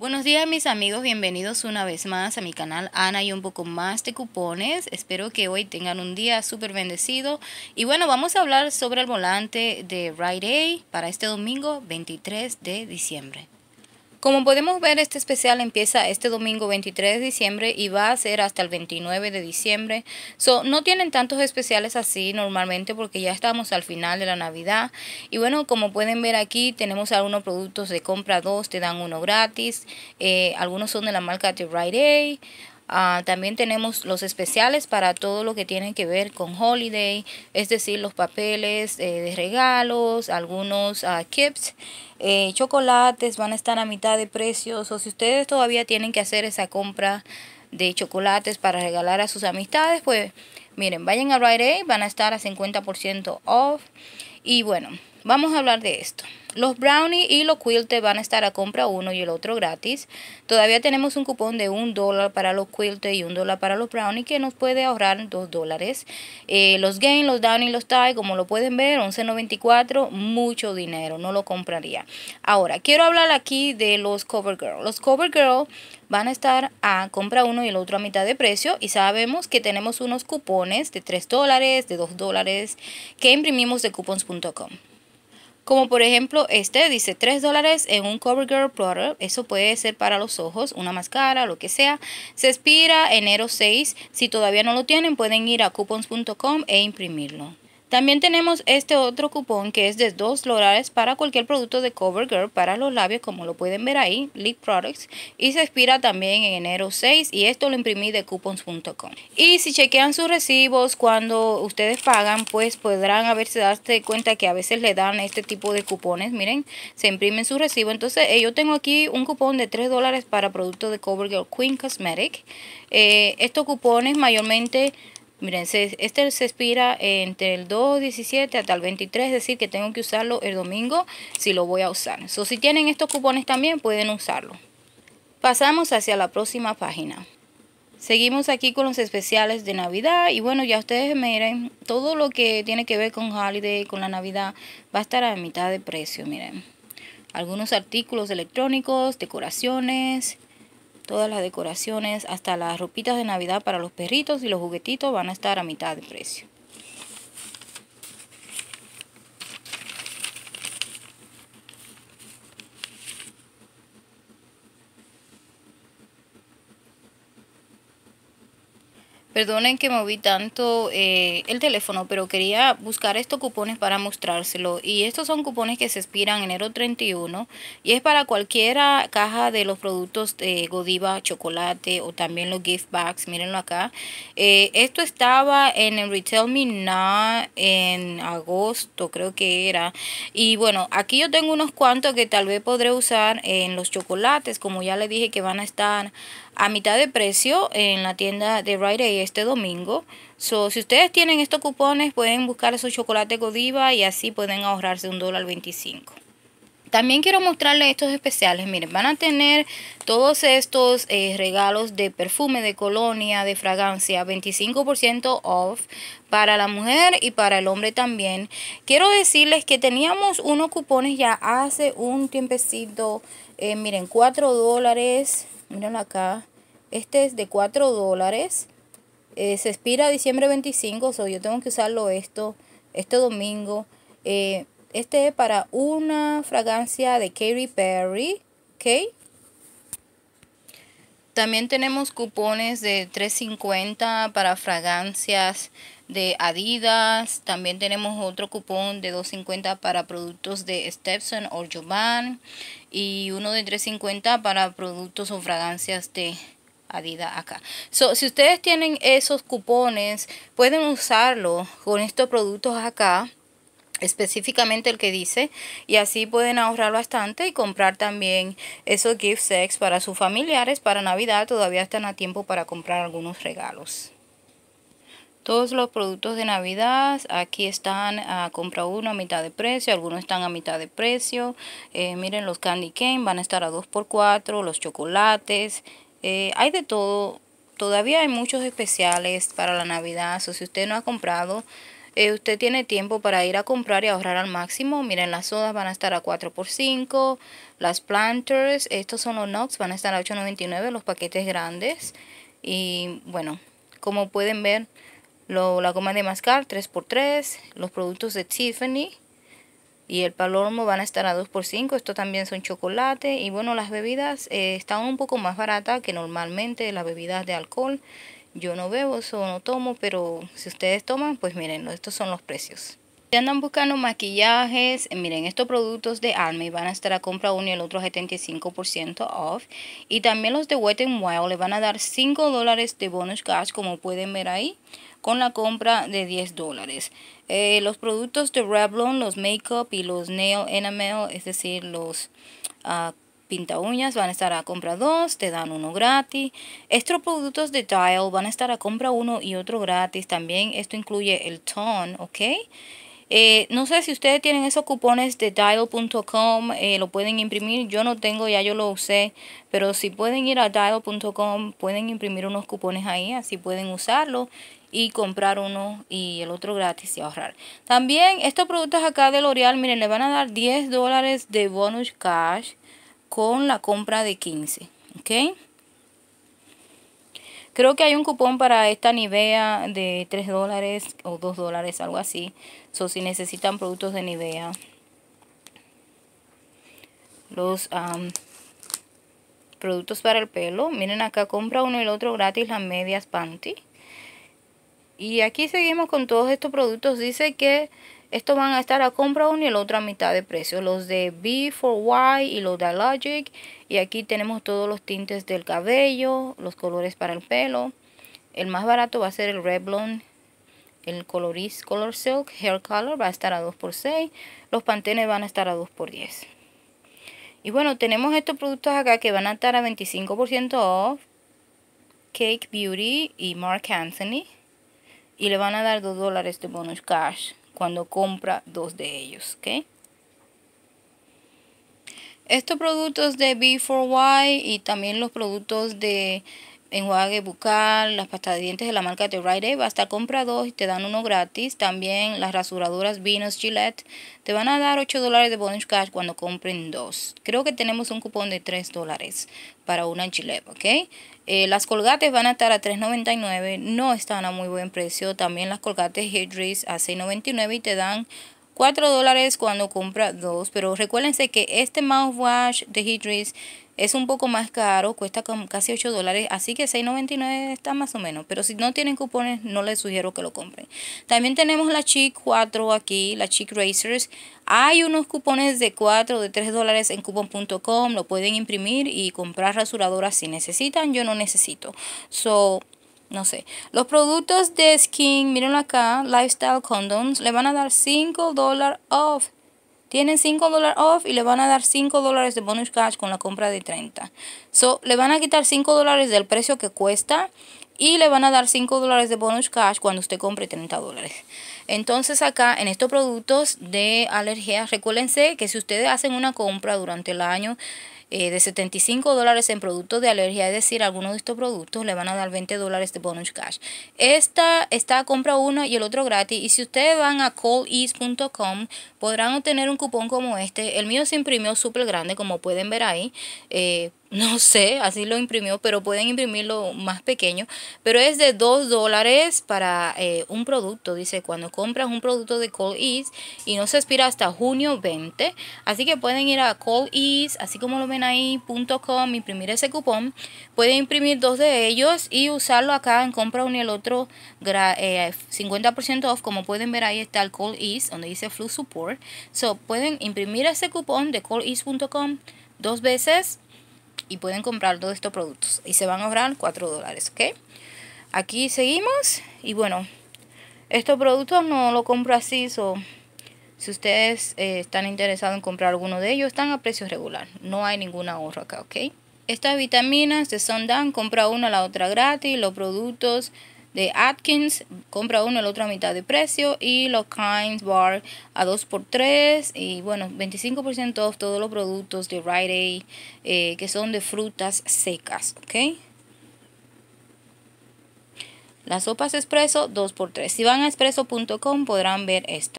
Buenos días mis amigos, bienvenidos una vez más a mi canal Ana y un poco más de cupones. Espero que hoy tengan un día súper bendecido. Y bueno, vamos a hablar sobre el volante de Ride A para este domingo 23 de diciembre. Como podemos ver, este especial empieza este domingo 23 de diciembre y va a ser hasta el 29 de diciembre. no tienen tantos especiales así normalmente porque ya estamos al final de la Navidad. Y bueno, como pueden ver aquí, tenemos algunos productos de compra dos te dan uno gratis. Eh, algunos son de la marca The Right A Ah, también tenemos los especiales para todo lo que tiene que ver con holiday, es decir, los papeles eh, de regalos, algunos uh, ah, kits, eh, chocolates van a estar a mitad de precios o si ustedes todavía tienen que hacer esa compra de chocolates para regalar a sus amistades, pues miren, vayan a Rite Aid, van a estar a 50% off y bueno. Vamos a hablar de esto. Los Brownie y los Quilte van a estar a compra uno y el otro gratis. Todavía tenemos un cupón de un dólar para los quilters y un dólar para los Brownie que nos puede ahorrar dos dólares. Eh, los gain, los down y los tie, como lo pueden ver, 11.94, mucho dinero, no lo compraría. Ahora, quiero hablar aquí de los cover girl. Los cover girl van a estar a compra uno y el otro a mitad de precio y sabemos que tenemos unos cupones de tres dólares, de dos dólares que imprimimos de coupons.com. Como por ejemplo este, dice 3 dólares en un CoverGirl Plotter. Eso puede ser para los ojos, una máscara, lo que sea. Se expira enero 6. Si todavía no lo tienen, pueden ir a coupons.com e imprimirlo. También tenemos este otro cupón que es de 2 dólares para cualquier producto de CoverGirl para los labios, como lo pueden ver ahí, Lip Products. Y se expira también en enero 6 y esto lo imprimí de coupons.com. Y si chequean sus recibos cuando ustedes pagan, pues podrán haberse dado este cuenta que a veces le dan este tipo de cupones. Miren, se imprimen su recibo. Entonces eh, yo tengo aquí un cupón de 3 dólares para productos de CoverGirl Queen Cosmetic. Eh, estos cupones mayormente Miren, este se expira entre el 2.17 hasta el 23, es decir, que tengo que usarlo el domingo si lo voy a usar. o si tienen estos cupones también pueden usarlo. Pasamos hacia la próxima página. Seguimos aquí con los especiales de Navidad y bueno, ya ustedes miren, todo lo que tiene que ver con Holiday, con la Navidad, va a estar a mitad de precio, miren. Algunos artículos electrónicos, decoraciones, Todas las decoraciones, hasta las ropitas de Navidad para los perritos y los juguetitos van a estar a mitad de precio. Perdonen que moví tanto eh, el teléfono, pero quería buscar estos cupones para mostrárselo. Y estos son cupones que se expiran enero 31 y es para cualquiera caja de los productos de Godiva, chocolate o también los gift bags. Mírenlo acá. Eh, esto estaba en el Retail Me en agosto, creo que era. Y bueno, aquí yo tengo unos cuantos que tal vez podré usar en los chocolates, como ya les dije que van a estar a mitad de precio en la tienda de Rite Aid este domingo. si ustedes tienen estos cupones, pueden buscar su chocolate Godiva y así pueden ahorrarse un dólar 25. También quiero mostrarles estos especiales. Miren, van a tener todos estos eh, regalos de perfume, de colonia, de fragancia. 25% off para la mujer y para el hombre también. Quiero decirles que teníamos unos cupones ya hace un tiempecito. Eh, miren, 4 dólares. miren acá. Este es de 4 dólares. Eh, se expira diciembre 25. So yo tengo que usarlo esto, este domingo. Eh, este es para una fragancia de Katy Perry. ¿Ok? También tenemos cupones de 3.50 para fragancias de Adidas. También tenemos otro cupón de 2.50 para productos de Stepson o Jovan. Y uno de 3.50 para productos o fragancias de Adidas acá. So, si ustedes tienen esos cupones, pueden usarlo con estos productos acá específicamente el que dice y así pueden ahorrar bastante y comprar también esos gift sets para sus familiares para navidad todavía están a tiempo para comprar algunos regalos todos los productos de navidad aquí están a ah, compra uno a mitad de precio algunos están a mitad de precio eh, miren los candy cane van a estar a 2x4 los chocolates eh, hay de todo todavía hay muchos especiales para la navidad o si usted no ha comprado eh, usted tiene tiempo para ir a comprar y ahorrar al máximo. Miren, las sodas van a estar a 4 por 5 las planters, estos son los Nox, van a estar a 8.99 los paquetes grandes. Y bueno, como pueden ver, lo, la goma de mascar 3x3, los productos de Tiffany y el Palormo van a estar a 2x5, esto también son chocolate. Y bueno, las bebidas eh, están un poco más baratas que normalmente las bebidas de alcohol. Yo no bebo, eso no tomo, pero si ustedes toman, pues miren, estos son los precios. Si andan buscando maquillajes, eh, miren, estos productos de Almay van a estar a compra uno y el otro 75% off. Y también los de Wet n Wild le van a dar 5 dólares de bonus cash, como pueden ver ahí, con la compra de 10 dólares. Eh, los productos de Revlon, los makeup y los nail enamel, es decir, los... Uh, pinta uñas van a estar a compra 2, te dan uno gratis. Estos productos de Dial van a estar a compra uno y otro gratis. También esto incluye el ton, ¿ok? Eh, no sé si ustedes tienen esos cupones de dial.com, eh, lo pueden imprimir. Yo no tengo, ya yo lo usé. Pero si pueden ir a dial.com, pueden imprimir unos cupones ahí, así pueden usarlo y comprar uno y el otro gratis y ahorrar. También estos productos acá de L'Oreal, miren, le van a dar 10 dólares de bonus cash con la compra de 15. Creo que hay un cupón para esta Nivea de 3 dólares o 2 dólares, algo así. So, si necesitan productos de Nivea, los productos para el pelo. Miren acá, compra uno y el otro gratis las medias panty. Y aquí seguimos con todos estos productos. Dice que estos van a estar a compra uno y la otra mitad de precio. Los de B4Y y los de Logic. Y aquí tenemos todos los tintes del cabello, los colores para el pelo. El más barato va a ser el Blonde, el Coloris Color Silk Hair Color va a estar a 2x6. Los Pantenes van a estar a 2x10. Y bueno, tenemos estos productos acá que van a estar a 25% off. Cake Beauty y Mark Anthony. Y le van a dar 2 dólares de bonus cash cuando compra dos de ellos. Estos productos de B4Y y también los productos de enjuague bucal, las pastas de dientes de la marca The va va a estar dos y te dan uno gratis. También las rasuradoras Venus Gillette te van a dar 8 dólares de bonus cash cuando compren dos. Creo que tenemos un cupón de 3 dólares para una Gillette, ¿ok? Eh, las colgates van a estar a $3.99, no están a muy buen precio. También las colgates Hydris a $6.99 y te dan 4 dólares cuando compra dos. Pero recuérdense que este mouthwash de Hitris es un poco más caro, cuesta casi 8 dólares, así que 6.99 está más o menos. Pero si no tienen cupones, no les sugiero que lo compren. También tenemos la Chic 4 aquí, la Chic Racers. Hay unos cupones de 4, de 3 dólares en coupon.com, lo pueden imprimir y comprar rasuradoras si necesitan. Yo no necesito. So, no sé. Los productos de skin, miren acá, Lifestyle Condoms, le van a dar 5 dólares off. Tienen 5 dólares off y le van a dar 5 dólares de bonus cash con la compra de 30. So, le van a quitar 5 dólares del precio que cuesta y le van a dar 5 dólares de bonus cash cuando usted compre 30 dólares. Entonces acá en estos productos de alergia, recuérdense que si ustedes hacen una compra durante el año, eh, de 75 dólares en productos de alergia, es decir, algunos de estos productos le van a dar 20 dólares de bonus cash. Esta, a compra uno y el otro gratis. Y si ustedes van a callease.com, podrán obtener un cupón como este. El mío se imprimió súper grande, como pueden ver ahí. Eh, no sé, así lo imprimió, pero pueden imprimirlo más pequeño. Pero es de 2 dólares para eh, un producto. Dice, cuando compras un producto de call East y no se expira hasta junio 20. Así que pueden ir a call East, así como lo ven ahí, .com, imprimir ese cupón. Pueden imprimir dos de ellos y usarlo acá en compra uno y el otro 50% eh, off. Como pueden ver ahí está el call East, donde dice Flu Support. So, pueden imprimir ese cupón de callis.com dos veces y pueden comprar todos estos productos. Y se van a ahorrar 4 dólares, ¿ok? Aquí seguimos y bueno, estos productos no lo compro así, so, si ustedes eh, están interesados en comprar alguno de ellos, están a precio regular. No hay ningún ahorro acá, ¿ok? Estas vitaminas de Sundown, compra una, la otra gratis, los productos de Atkins, compra uno, la otra a mitad de precio. Y los Kinds Bar a 2x3. Y bueno, 25% De todos los productos de Rite Aid eh, que son de frutas secas. ¿Ok? Las sopas expreso 2x3. Si van a expreso.com podrán ver esto.